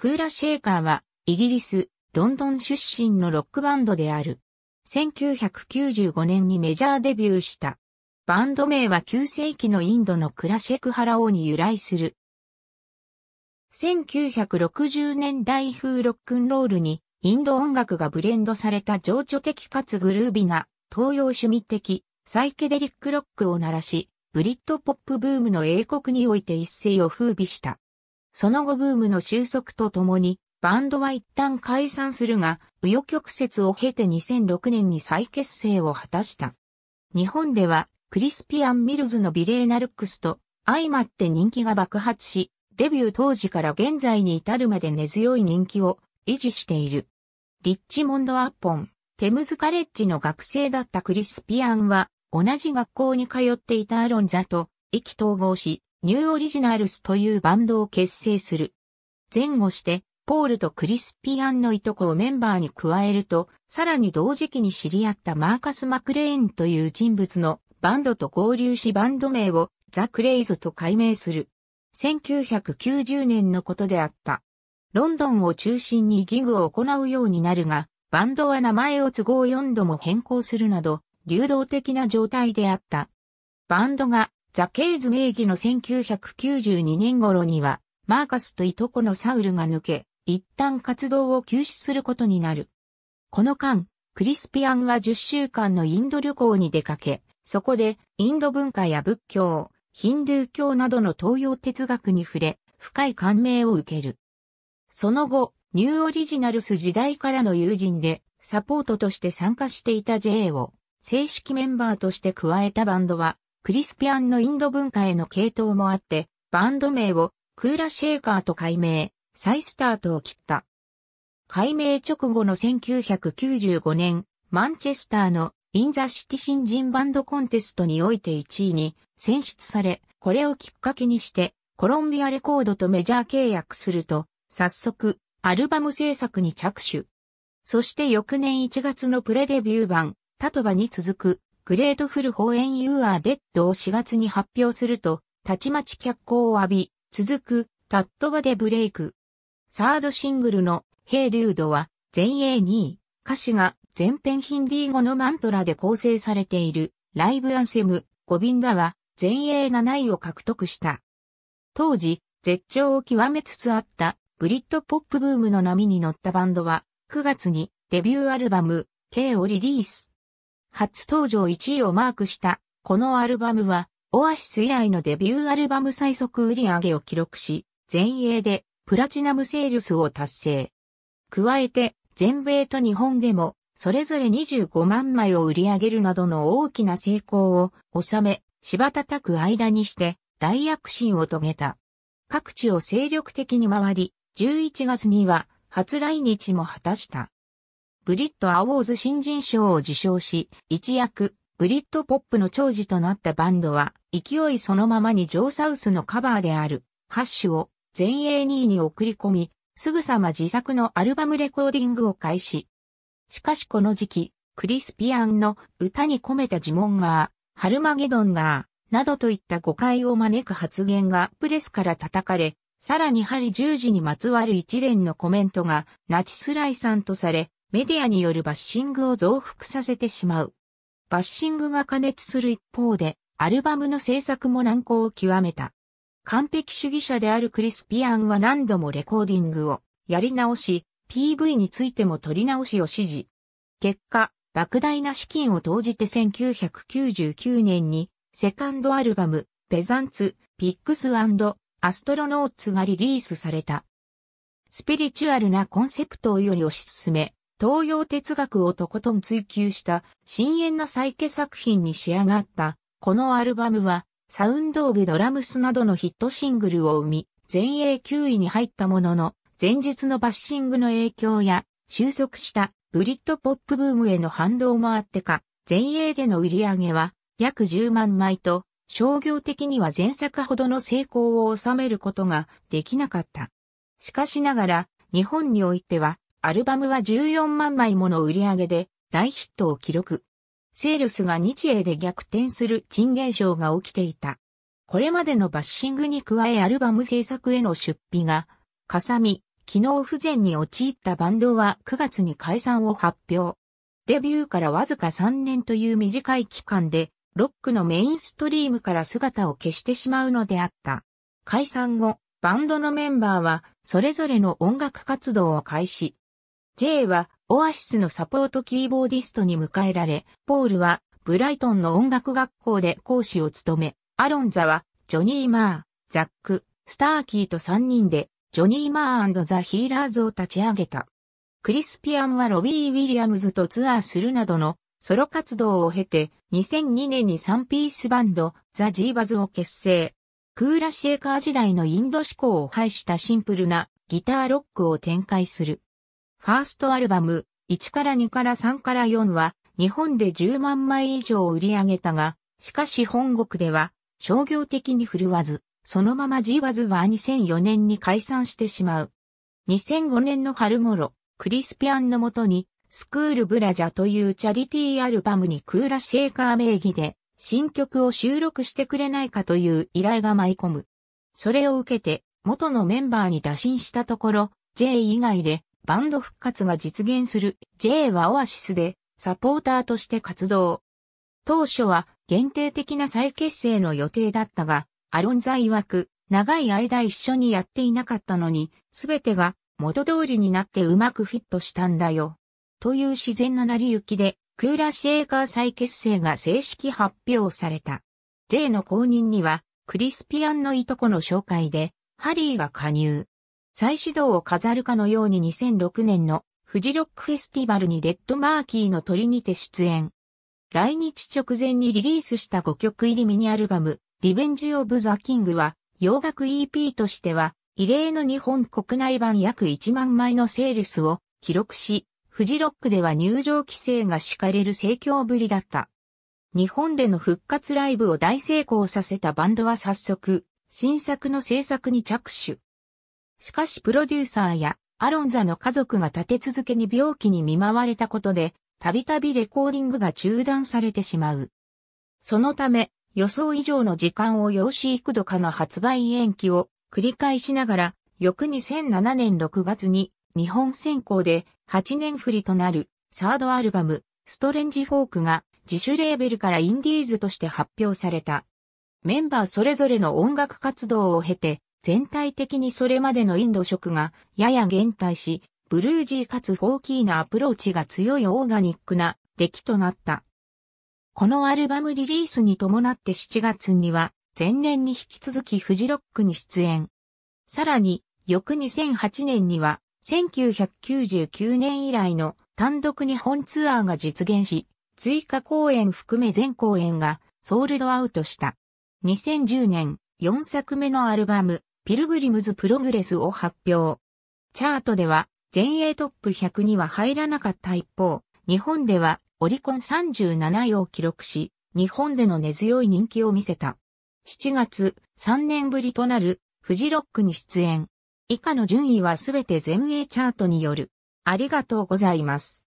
クーラ・シェーカーは、イギリス、ロンドン出身のロックバンドである。1995年にメジャーデビューした。バンド名は9世紀のインドのクラシェクハラ王に由来する。1960年代風ロックンロールにインド音楽がブレンドされた情緒的かつグルービな東洋趣味的サイケデリックロックを鳴らし、ブリッドポップブームの英国において一世を風靡した。その後ブームの収束とともに、バンドは一旦解散するが、紆余曲折を経て2006年に再結成を果たした。日本では、クリスピアン・ミルズのビレーナルックスと、相まって人気が爆発し、デビュー当時から現在に至るまで根強い人気を維持している。リッチモンド・アッポン、テムズ・カレッジの学生だったクリスピアンは、同じ学校に通っていたアロンザと意気統合し、ニューオリジナルスというバンドを結成する。前後して、ポールとクリスピアンのいとこをメンバーに加えると、さらに同時期に知り合ったマーカス・マクレーンという人物のバンドと合流しバンド名をザ・クレイズと改名する。1990年のことであった。ロンドンを中心にギグを行うようになるが、バンドは名前を都合4度も変更するなど、流動的な状態であった。バンドがザケイズ名義の1992年頃には、マーカスといとこのサウルが抜け、一旦活動を休止することになる。この間、クリスピアンは10週間のインド旅行に出かけ、そこでインド文化や仏教、ヒンドゥー教などの東洋哲学に触れ、深い感銘を受ける。その後、ニューオリジナルス時代からの友人で、サポートとして参加していた J を、正式メンバーとして加えたバンドは、クリスピアンのインド文化への系統もあって、バンド名をクーラシェーカーと改名、再スタートを切った。改名直後の1995年、マンチェスターのインザシティ新人バンドコンテストにおいて1位に選出され、これをきっかけにして、コロンビアレコードとメジャー契約すると、早速、アルバム制作に着手。そして翌年1月のプレデビュー版、タトバに続く、グレートフルホーエンユーアーデッドを4月に発表すると、たちまち脚光を浴び、続く、タットバでブレイク。サードシングルの、ヘイデュードは、全英2位。歌詞が、全編ヒンディー語のマントラで構成されている、ライブアンセム、ゴビンダは、全英7位を獲得した。当時、絶頂を極めつつあった、ブリッドポップブームの波に乗ったバンドは、9月に、デビューアルバム、K をリリース。初登場1位をマークした、このアルバムは、オアシス以来のデビューアルバム最速売り上げを記録し、全英でプラチナムセールスを達成。加えて、全米と日本でも、それぞれ25万枚を売り上げるなどの大きな成功を収め、柴叩く間にして大躍進を遂げた。各地を精力的に回り、11月には初来日も果たした。ブリット・アウォーズ新人賞を受賞し、一躍、ブリット・ポップの長寿となったバンドは、勢いそのままにジョー・サウスのカバーである、ハッシュを全英2位に送り込み、すぐさま自作のアルバムレコーディングを開始。しかしこの時期、クリス・ピアンの歌に込めた呪文が、ハルマゲドンが、などといった誤解を招く発言がプレスから叩かれ、さらに針十字にまつわる一連のコメントがナチスライさんとされ、メディアによるバッシングを増幅させてしまう。バッシングが加熱する一方で、アルバムの制作も難航を極めた。完璧主義者であるクリスピアンは何度もレコーディングをやり直し、PV についても撮り直しを指示。結果、莫大な資金を投じて1999年に、セカンドアルバム、ペザンツ、ピックスアストロノーツがリリースされた。スピリチュアルなコンセプトをより推し進め、東洋哲学をとことん追求した深淵な再起作品に仕上がった。このアルバムは、サウンドオブドラムスなどのヒットシングルを生み、前衛9位に入ったものの、前述のバッシングの影響や、収束したブリッドポップブームへの反動もあってか、前衛での売り上げは約10万枚と、商業的には前作ほどの成功を収めることができなかった。しかしながら、日本においては、アルバムは14万枚もの売り上げで大ヒットを記録。セールスが日英で逆転する珍現象が起きていた。これまでのバッシングに加えアルバム制作への出費が、かさみ、機能不全に陥ったバンドは9月に解散を発表。デビューからわずか3年という短い期間で、ロックのメインストリームから姿を消してしまうのであった。解散後、バンドのメンバーは、それぞれの音楽活動を開始。J はオアシスのサポートキーボーディストに迎えられ、ポールはブライトンの音楽学校で講師を務め、アロンザはジョニー・マー、ザック、スターキーと3人でジョニー・マーザ・ヒーラーズを立ち上げた。クリスピアンはロビー・ウィリアムズとツアーするなどのソロ活動を経て2002年に3ピースバンドザ・ジーバズを結成。クーラシェーカー時代のインド志向を排したシンプルなギターロックを展開する。ファーストアルバム、1から2から3から4は、日本で10万枚以上売り上げたが、しかし本国では、商業的に振るわず、そのままジーバズは2004年に解散してしまう。2005年の春頃、クリスピアンのもとに、スクールブラジャというチャリティーアルバムにクーラシェーカー名義で、新曲を収録してくれないかという依頼が舞い込む。それを受けて、元のメンバーに打診したところ、J 以外でバンド復活が実現する J はオアシスでサポーターとして活動。当初は限定的な再結成の予定だったが、アロンザ曰く、長い間一緒にやっていなかったのに、すべてが元通りになってうまくフィットしたんだよ。という自然な成り行きで、クーラシエーカー再結成が正式発表された。J の後任には、クリスピアンのいとこの紹介で、ハリーが加入。再始動を飾るかのように2006年のフジロックフェスティバルにレッドマーキーの鳥にて出演。来日直前にリリースした5曲入りミニアルバム、リベンジ・オブ・ザ・キングは、洋楽 EP としては、異例の日本国内版約1万枚のセールスを記録し、フジロックでは入場規制が敷かれる盛況ぶりだった。日本での復活ライブを大成功させたバンドは早速、新作の制作に着手。しかしプロデューサーやアロンザの家族が立て続けに病気に見舞われたことで、たびたびレコーディングが中断されてしまう。そのため、予想以上の時間を要し幾度かの発売延期を繰り返しながら、翌2007年6月に日本選考で8年振りとなるサードアルバムストレンジフォークが自主レーベルからインディーズとして発表された。メンバーそれぞれの音楽活動を経て全体的にそれまでのインド色がやや減退し、ブルージーかつフォーキーなアプローチが強いオーガニックな出来となった。このアルバムリリースに伴って7月には前年に引き続きフジロックに出演。さらに翌2008年には1999年以来の単独日本ツアーが実現し、追加公演含め全公演がソールドアウトした。2010年4作目のアルバムピルグリムズ・プログレスを発表。チャートでは全英トップ100には入らなかった一方、日本ではオリコン37位を記録し、日本での根強い人気を見せた。7月、3年ぶりとなるフジロックに出演。以下の順位はすべて全英チャートによる。ありがとうございます。